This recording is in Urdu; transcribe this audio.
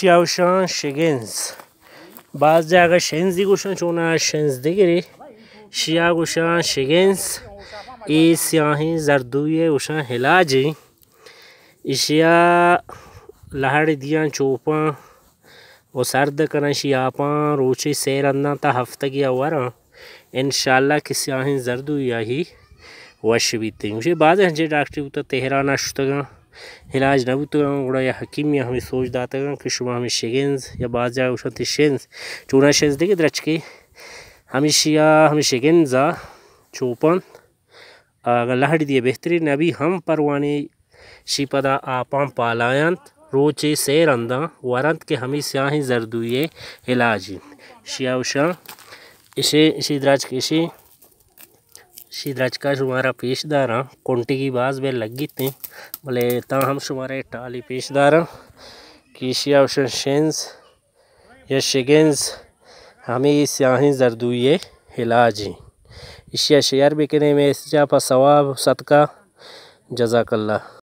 شیع شان شگنز بعض جاگا شنزی گوشن چونہ شنز دگری شیعہ غشان شگنز ای سیاہی سیاہیں زردوئے حلاجی ای شیا لہڑ دیاں چوپاں و سرد کرن شیا پاں روچی سیر اندان تا ہفتہ گیا ان شاء اللہ کس زردو یا ہی واش پیتے مجھے باز ڈاکٹری اب تو تہرا نا حلاج نبوت اڑا یا حکیم یا ہمیں سوچ داتا کہ شما ہمیں شگنز یا بعض جا اوشا تی شنز چونا شنز دیکھے کے کے ہمیں شیا ہمیں شگنزا چوپن اگر لہڑ دیے بہترین ابھی ہم پروانے شی پدا آپاں پالاًت روچے سیر اندہ ورند کے ہمیں سیاہیں زردوئے علاج شیعہ اسے اسی دراج کے اسے شی کا شمارہ پیش دار کونٹی کی باز بے لگی تھیں بھلے تاہم شمارے ٹالی پیش داراں کیشیا آوشن شینز یا شگنز ہمیں سیاہیں زردویے علاج ہیں اشیا شیئر بکنے میں اس جا پا سواب صدقہ جزاک اللہ